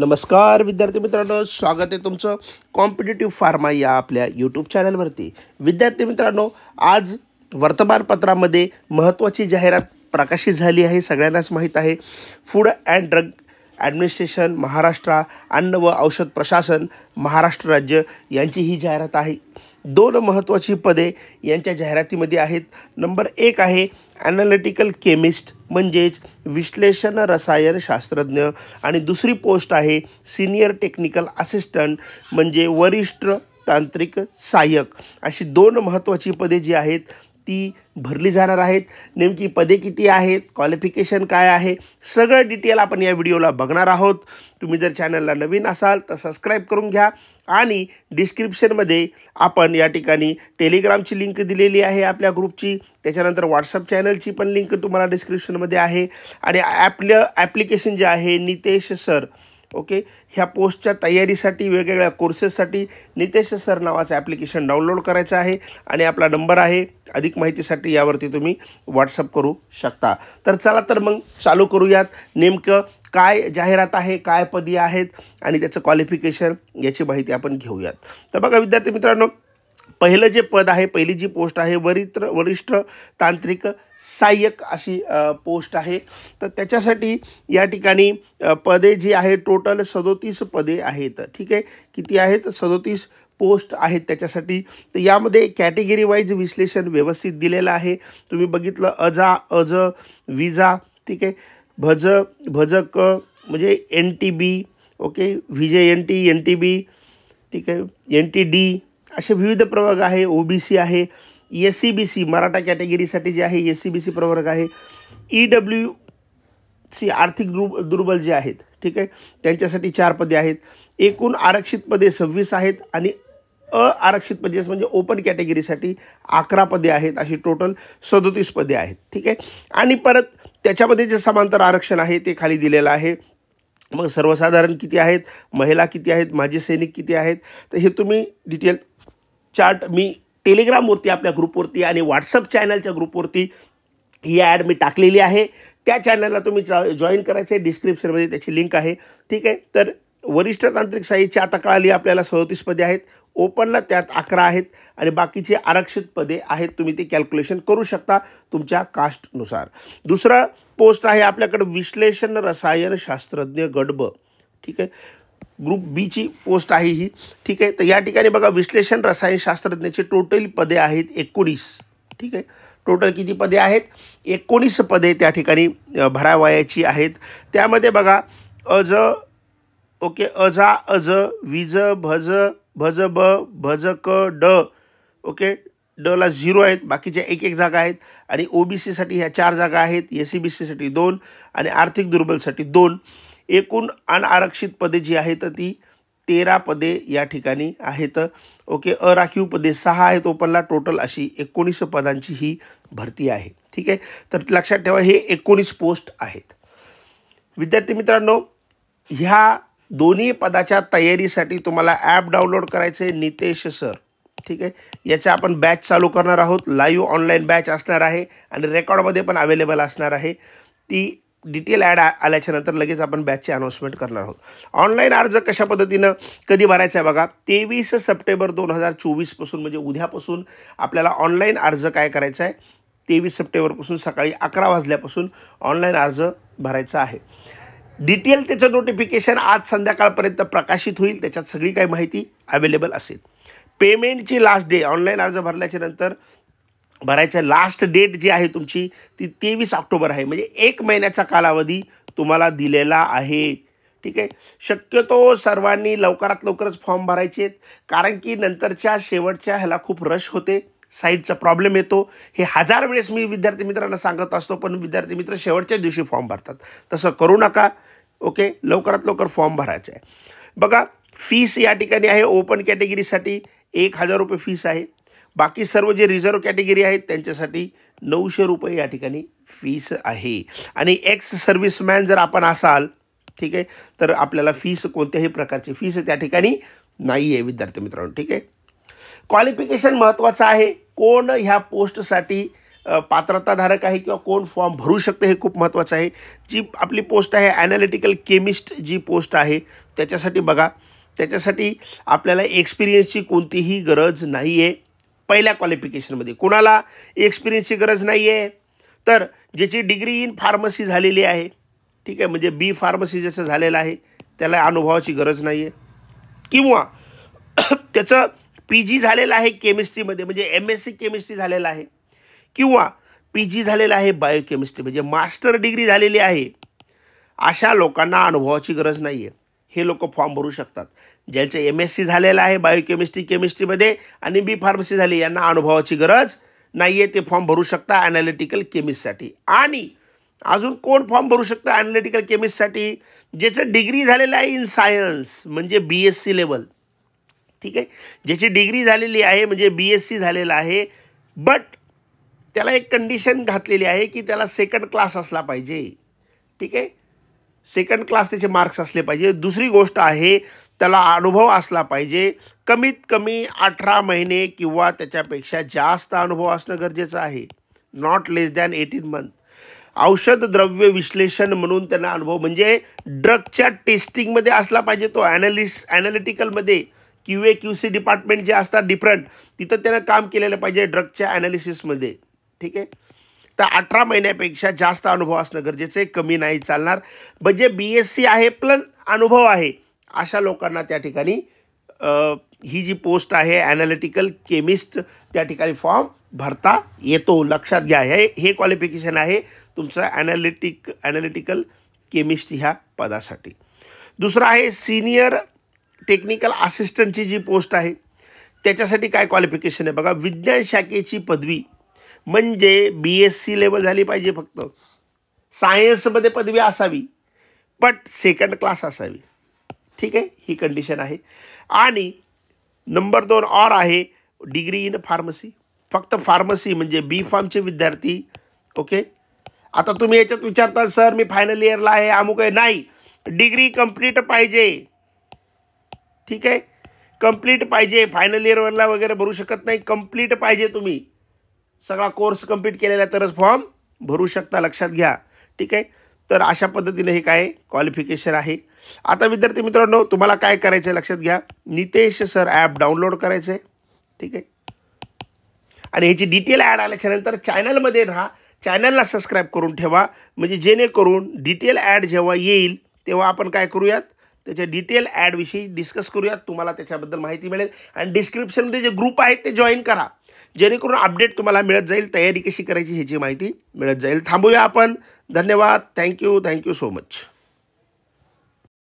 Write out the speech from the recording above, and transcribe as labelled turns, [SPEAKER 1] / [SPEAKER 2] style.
[SPEAKER 1] नमस्कार विद्यार्थी मित्रांनो स्वागत आहे तुमचं कॉम्पिटेटिव्ह फार्मा या आपल्या यूट्यूब चॅनलवरती विद्यार्थी मित्रांनो आज वर्तमानपत्रामध्ये महत्त्वाची जाहिरात प्रकाशित झाली आहे सगळ्यांनाच माहीत आहे food and drug administration Maharashtra अन्न व औषध प्रशासन महाराष्ट्र राज्य यांची ही जाहिरात आहे दोन महत्त्वाची पदे यांच्या जाहिरातीमध्ये आहेत नंबर एक आहे ॲनालिटिकल केमिस्ट म्हणजेच विश्लेषण रसायनशास्त्रज्ञ आणि दुसरी पोस्ट आहे सिनियर टेक्निकल असिस्टंट म्हणजे वरिष्ठ तांत्रिक सहाय्यक अशी दोन महत्त्वाची पदे जी आहेत ती भरली जाणार आहेत नेमकी पदे किती आहेत क्वालिफिकेशन काय आहे सगळं डिटेल आपण या व्हिडिओला बघणार आहोत तुम्ही जर चॅनलला नवीन असाल तर सबस्क्राईब करून घ्या आणि डिस्क्रिप्शनमध्ये आपण या ठिकाणी टेलिग्रामची लिंक दिलेली आहे आपल्या ग्रुपची त्याच्यानंतर व्हॉट्सअप चॅनलची पण लिंक तुम्हाला डिस्क्रिप्शनमध्ये आहे आणि ॲपलं ॲप्लिकेशन जे आहे नितेश सर ओके ह्या पोस्टच्या तयारीसाठी वेगवेगळ्या कोर्सेससाठी नितेश सर नावाचं ॲप्लिकेशन डाउनलोड करायचं आहे आणि आपला नंबर आहे अधिक माहितीसाठी यावरती तुम्ही व्हॉट्सअप करू शकता तर चला तर मग चालू करूयात नेमकं काय जाहिरात आहे काय पदी आहेत आणि त्याचं क्वालिफिकेशन याची माहिती आपण घेऊयात तर बघा विद्यार्थी मित्रांनो पहिलं जे पद आहे पहिली जी पोस्ट आहे वरित्र वरिष्ठ तांत्रिक सहाय्यक अशी पोस्ट आहे तर त्याच्यासाठी या ठिकाणी पदे जी आहे टोटल सदोतीस पदे आहेत ठीक आहे किती आहेत सदोतीस पोस्ट आहेत त्याच्यासाठी तर यामध्ये कॅटेगरी वाईज विश्लेषण व्यवस्थित दिलेलं आहे तुम्ही बघितलं अजा अज विजा ठीक आहे भज भजक म्हणजे एन टी बी ओके विजय N T N T B ठीक आहे एन टी डी असे विविध प्रवर्ग आहे ओ बी सी आहे S C B C Maratha कॅटेगरीसाठी जे आहे एस सी बी सी प्रवर्ग आहे ई डब्ल्यू सी आर्थिक दुर् दुर्बल जे आहेत ठीक आहे त्यांच्यासाठी चार पदे आहेत एकूण आरक्षित पदे सव्वीस आहेत आणि आरक्षित पदे म्हणजे ओपन कॅटेगरीसाठी अकरा पदे आहेत अशी टोटल सदोतीस पदे आहेत ठीक आहे आणि परत त्याच्यामध्ये जे समांतर आरक्षण आहे ते खाली दिलेलं आहे मग सर्वसाधारण किती आहेत महिला किती आहेत माझे सैनिक किती आहेत तर हे तुम्ही डिटेल चार्ट मी टेलिग्रामवरती आपल्या ग्रुपवरती आणि व्हॉट्सअप चॅनलच्या ग्रुपवरती ही ॲड मी टाकलेली आहे त्या चॅनलला तुम्ही जॉईन करायचं आहे डिस्क्रिप्शनमध्ये त्याची लिंक आहे ठीक आहे तर वरिष्ठ तांत्रिक साईची आता कळाली आपल्याला सदोतीस पदे आहेत ओपनला त्यात अकरा आहेत आणि बाकीचे आरक्षित पदे आहेत तुम्ही ते कॅल्क्युलेशन करू शकता तुमच्या कास्टनुसार दुसरा पोस्ट आहे आपल्याकडं विश्लेषण रसायनशास्त्रज्ञ गडब ठीक आहे ग्रुप बीची पोस्ट आहे ही ठीक आहे तर या ठिकाणी बघा विश्लेषण रसायनशास्त्रज्ञाचे टोटल पदे आहेत एकोणीस ठीक आहे टोटल किती पदे आहेत एकोणीस पदे त्या ठिकाणी भरावयाची आहेत त्यामध्ये बघा अ ज ओके अझा अज विज भज भज ब भज क ड ओके डला झिरो आहेत बाकीच्या एक एक जागा आहेत आणि सीसाठी ह्या चार जागा आहेत एस सी e बी सीसाठी दोन आणि आर्थिक दुर्बलसाठी दोन एकूण अनआरक्षित पदे जी आहेत ती तेरा पदे या ठिकाणी आहेत ओके अराखीव पदे सहा आहेत ओपनला टोटल अशी एकोणीस पदांची ही भरती आहे ठीक आहे तर लक्षात ठेवा हे एकोणीस पोस्ट आहेत विद्यार्थी मित्रांनो ह्या दोन्ही पदाच्या तयारीसाठी तुम्हाला ॲप डाउनलोड करायचं आहे नितेश सर ठीक आहे याच्या आपण बॅच चालू करणार आहोत लाईव्ह ऑनलाईन बॅच असणार आहे आणि रेकॉर्डमध्ये पण अवेलेबल असणार आहे ती डिटेल ॲड आल्याच्या नंतर लगेच आपण बॅचची अनाऊन्समेंट करणार आहोत ऑनलाईन अर्ज कशा पद्धतीनं कधी भरायचा आहे बघा तेवीस सप्टेंबर दोन हजार चोवीसपासून म्हणजे उद्यापासून आपल्याला ऑनलाईन अर्ज काय करायचा आहे तेवीस सप्टेंबरपासून सकाळी अकरा वाजल्यापासून ऑनलाईन अर्ज भरायचा आहे डिटेल त्याचं नोटिफिकेशन आज संध्याकाळपर्यंत प्रकाशित होईल त्याच्यात सगळी काही माहिती अवेलेबल असेल पेमेंटची लास्ट डे ऑनलाईन अर्ज भरल्याच्या नंतर भरायचं लास्ट डेट जी आहे तुमची ती तेवीस ऑक्टोबर आहे म्हणजे एक महिन्याचा कालावधी तुम्हाला दिलेला आहे ठीक आहे शक्यतो सर्वांनी लवकरात लवकरच फॉर्म भरायचे आहेत कारण की नंतरच्या शेवटच्या ह्याला खूप रश होते साईटचा प्रॉब्लेम येतो हे हजार वेळेस मी विद्यार्थी मित्रांना सांगत असतो पण विद्यार्थी मित्र शेवटच्या दिवशी फॉर्म भरतात तसं करू नका ओके लवकरात लवकर फॉर्म भरायचा आहे बघा फीस या ठिकाणी आहे ओपन कॅटेगरीसाठी एक हजार रुपये फीस आहे बाकी सर्व जे रिझर्व कॅटेगरी आहेत त्यांच्यासाठी नऊशे रुपये या ठिकाणी फीस आहे आणि एक्स सर्व्हिसमॅन जर आपण असाल ठीक आहे तर आपल्याला फीस कोणत्याही प्रकारची फीस त्या ठिकाणी नाही आहे विद्यार्थी मित्रांनो ठीक आहे क्वालिफिकेशन महत्त्वाचं आहे कोण ह्या पोस्टसाठी पात्रताधारक आहे किंवा कोण फॉर्म भरू शकतं हे खूप महत्त्वाचं आहे जी आपली पोस्ट आहे ॲनालिटिकल केमिस्ट जी पोस्ट आहे त्याच्यासाठी बघा त्याच्यासाठी आपल्याला एक्सपिरियन्सची कोणतीही गरज नाही आहे पहिल्या क्वालिफिकेशनमध्ये कोणाला एक्सपिरियन्सची गरज नाही आहे तर ज्याची डिग्री इन फार्मसी झालेली आहे ठीक आहे म्हणजे बी फार्मसी ज्याचं झालेलं आहे त्याला अनुभवाची गरज नाही आहे किंवा त्याचं पी जी झालेलं आहे केमिस्ट्रीमध्ये म्हणजे एम एस सी केमिस्ट्री झालेलं आहे किंवा पी जी झालेला आहे बायोकेमिस्ट्री म्हणजे मास्टर डिग्री झालेली आहे अशा लोकांना अनुभवाची गरज नाही आहे हे लोक फॉर्म भरू शकतात ज्यांचं एम एस सी झालेलं आहे बायोकेमिस्ट्री केमिस्ट्रीमध्ये आणि बी फार्मसी झाली यांना अनुभवाची गरज नाही आहे ते फॉर्म भरू शकता ॲनालिटिकल केमिस्टसाठी आणि अजून कोण फॉर्म भरू शकतं ॲनालिटिकल केमिस्टसाठी ज्याचं डिग्री झालेलं आहे इन सायन्स म्हणजे बी एस सी लेवल ठीक आहे ज्याची डिग्री झालेली आहे म्हणजे बी एस सी झालेलं आहे बट त्याला एक कंडिशन घातलेली आहे की त्याला सेकंड क्लास असला पाहिजे ठीक आहे सेकंड क्लास त्याचे मार्क्स असले पाहिजे दुसरी गोष्ट आहे त्याला अनुभव असला पाहिजे कमीत कमी अठरा महिने किंवा त्याच्यापेक्षा जास्त अनुभव असणं गरजेचं आहे not less than eighteen month औषध द्रव्य विश्लेषण म्हणून त्यांना अनुभव म्हणजे ड्रगच्या टेस्टिंगमध्ये असला पाहिजे तो ॲनालिस ॲनालिटिकलमध्ये Q A Q C department जे असतात डिफरंट तिथं त्यांना काम केलेलं पाहिजे ड्रगच्या ॲनालिसिसमध्ये ठीक आहे तर अठरा महिन्यापेक्षा जास्त अनुभव असणं गरजेचं आहे कमी नाही चालणार म्हणजे बी एस सी आहे प्लन अनुभव आहे अशा लोकांना त्या ठिकाणी ही जी पोस्ट आहे ॲनालिटिकल केमिस्ट त्या ठिकाणी फॉर्म भरता येतो लक्षात घ्या हे हे क्वालिफिकेशन आहे तुमचं ॲनालिटिक ॲनालिटिकल केमिस्ट ह्या पदासाठी दुसरं आहे सिनियर टेक्निकल असिस्टंटची जी पोस्ट आहे त्याच्यासाठी काय क्वालिफिकेशन आहे बघा विज्ञान शाखेची पदवी म्हणजे बी एस सी लेवल झाली पाहिजे फक्त सायन्समध्ये पदवी असावी बट सेकंड क्लास असावी ठीक आहे ही कंडिशन आहे आणि नंबर दोन ऑर आहे डिग्री इन फार्मसी फक्त फार्मसी म्हणजे बी फार्मचे विद्यार्थी ओके आता तुम्ही याच्यात विचारता सर मी फायनल इयरला आहे अमुक आहे नाही डिग्री कंप्लीट पाहिजे ठीक आहे कंप्लीट पाहिजे फायनल इयरवरला वगैरे भरू शकत नाही कंप्लीट पाहिजे तुम्ही सगळा कोर्स कंप्लीट केलेला तरच फॉर्म भरू शकता लक्षात घ्या ठीक आहे तर अशा पद्धतीने हे काय क्वालिफिकेशन आहे आता विद्यार्थी मित्रांनो तुम्हाला काय करायचं आहे लक्षात घ्या नितेश सर ॲप डाउनलोड करायचं आहे ठीक आहे आणि ह्याची डिटेल ॲड आल्याच्यानंतर चॅनलमध्ये राहा चॅनलला सबस्क्राईब करून ठेवा म्हणजे जेणेकरून डिटेल ॲड जेव्हा येईल तेव्हा आपण काय करूयात त्याच्या डिटेल ॲडविषयी डिस्कस करूयात तुम्हाला त्याच्याबद्दल माहिती मिळेल आणि डिस्क्रिप्शनमध्ये जे ग्रुप आहेत ते जॉईन करा जेणेकरून अपडेट तुम्हाला मिळत जाईल तयारी कशी करायची ह्याची माहिती मिळत जाईल थांबूया आपण धन्यवाद थँक्यू थँक्यू सो मच